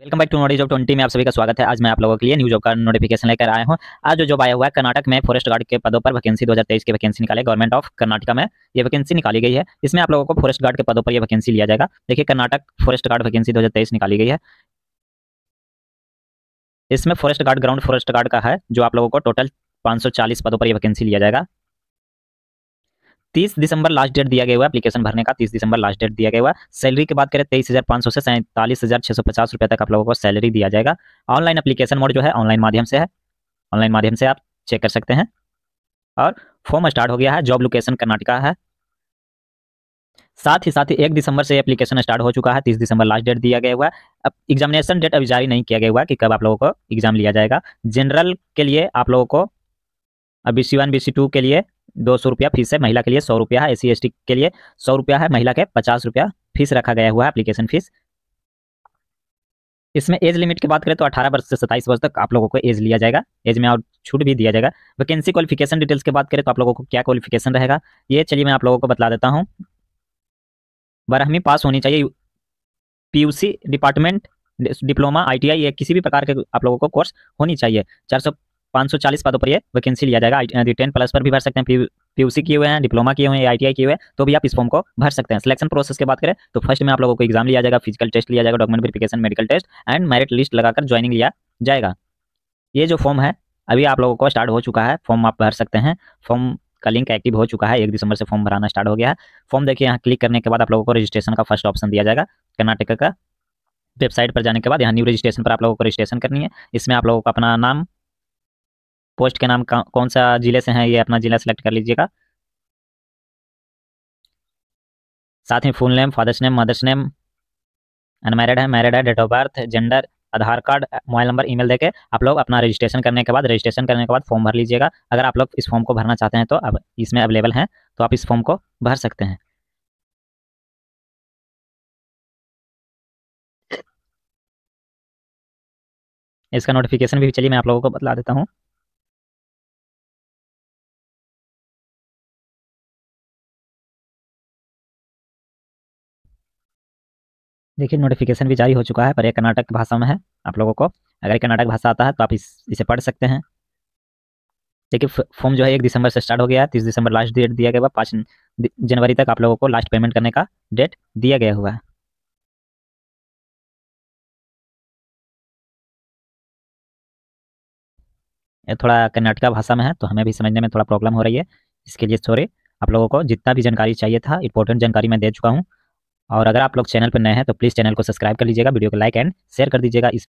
welcome back to नॉडी job twenty में आप सभी का स्वागत है आज मैं आप लोगों के लिए न्यू जॉब का नोटिफिकेशन लेकर आया हूं आज जो जॉब आया हुआ है कर्नाटक में फॉरेस्ट गार्ड के पदों पर वैकेंसी 2023 की वैकेंसी निकाले गवर्नमेंट ऑफ कर्नाटका में ये वैकेंसी निकाली गई है इसमें आप लोगों को फॉरेस्ट गार्ड के पदों पर यह वैकेंसी लिया जाएगा देखिए कर्नाटक फॉरेस्ट गार्ड वैकेंसी दो निकाली गई है इसमें forest guard ground forest guard का है जो आप लोगों को टोटल 540 पदों पर यह वैकेंसी लिया जाएगा तीस दिसंबर लास्ट डेट दिया गया हुआ एप्लीकेशन भरने का तीस दिसंबर लास्ट डेट दिया गया हुआ सैलरी की बात करें तेईस हज़ार पांच सौ से सैंतालीस हज़ार छह सौ पचास रुपये तक आप लोगों को सैलरी दिया जाएगा ऑनलाइन एप्लीकेशन मोड जो है ऑनलाइन माध्यम से है ऑनलाइन माध्यम से आप चेक कर सकते हैं और फॉर्म स्टार्ट हो गया है जॉब लोकेशन कर्नाटका है साथ ही साथ ही एक दिसंबर से एप्लीकेशन स्टार्ट हो चुका है तीस दिसंबर लास्ट डेट दिया गया हुआ है अब एग्जामिनेशन डेट अभी जारी नहीं किया गया हुआ कि कब आप लोगों को एग्जाम लिया जाएगा जनरल के लिए आप लोगों को अब B C one B C two के लिए दो सौ रुपया फीस है महिला के लिए सौ रुपया है एस सी के लिए सौ रुपया है महिला के पचास रुपया फीस रखा गया हुआ है एप्लीकेशन फीस इसमें एज लिमिट की बात करें तो 18 वर्ष से 27 वर्ष तक आप लोगों को एज लिया जाएगा एज में और छूट भी दिया जाएगा वैकेंसी क्वालिफिकेशन डिटेल्स की बात करें तो आप लोगों को क्या क्वालिफिकेशन रहेगा ये चलिए मैं आप लोगों को बता देता हूँ बारहवीं पास होनी चाहिए पी डिपार्टमेंट डिप्लोमा आई या किसी भी प्रकार के आप लोगों को कोर्स होनी चाहिए चार 540 पदों पर ये वैकेंसी लिया जाएगा यदि टेन प्लस पर भी भर सकते हैं पीयूसी किए हुए हैं डिप्लोमा किए हुए हैं आई किए हुए हैं तो भी आप इस फॉर्म को भर सकते हैं सिलेक्शन प्रोसेस की बात करें तो फर्स्ट में आप लोगों को एग्जाम लिया जाएगा फिजिकल टेस्ट लिया जाएगा document verification medical test and merit list लगाकर ज्वाइनिंग लिया जाएगा ये जो फॉर्म है अभी आप लोगों को स्टार्ट हो चुका है फॉर्म आप भर सकते हैं फॉर्म का लिंक एक्टिव हो चुका है एक दिसंबर से फॉर्म भराना स्टार्ट हो गया है फॉर्म देखिए यहाँ क्लिक करने के बाद आप लोगों को रजिस्ट्रेशन का फर्स्ट ऑप्शन दिया जाएगा कर्नाटक का वेबसाइट पर जाने के बाद यहाँ न्यू रजिस्ट्रेशन पर आप लोगों को रजिस्ट्रेशन करनी है इसमें आप लोगों का अपना नाम पोस्ट के नाम कौन सा जिले से है ये अपना जिला सेलेक्ट कर लीजिएगा साथ ही full name father's name mother's name unmarried है मैरिड है date of birth gender Aadhaar card mobile number email देके आप लोग अपना रजिस्ट्रेशन करने के बाद रजिस्ट्रेशन करने के बाद फॉर्म भर लीजिएगा अगर आप लोग इस फॉर्म को भरना चाहते हैं तो अब इसमें अवेलेबल है तो आप इस फॉर्म को भर सकते हैं इसका नोटिफिकेशन भी चलिए मैं आप लोगों को बता देता हूँ देखिए नोटिफिकेशन भी जारी हो चुका है पर यह कर्नाटक भाषा में है आप लोगों को अगर कर्नाटक भाषा आता है तो आप इस इसे पढ़ सकते हैं देखिए फॉर्म जो है एक दिसंबर से स्टार्ट हो गया है तीस दिसंबर लास्ट डेट दिया गया पाँच जनवरी तक आप लोगों को लास्ट पेमेंट करने का डेट दिया गया हुआ है थोड़ा कर्नाटका भाषा में है तो हमें भी समझने में थोड़ा प्रॉब्लम हो रही है इसके लिए सॉरी आप लोगों को जितना भी जानकारी चाहिए था इंपॉर्टेंट जानकारी मैं दे चुका हूँ और अगर आप लोग चैनल पर नए हैं तो प्लीज़ चैनल को सब्सक्राइब कर लीजिएगा वीडियो को लाइक एंड शेयर कर दीजिएगा इस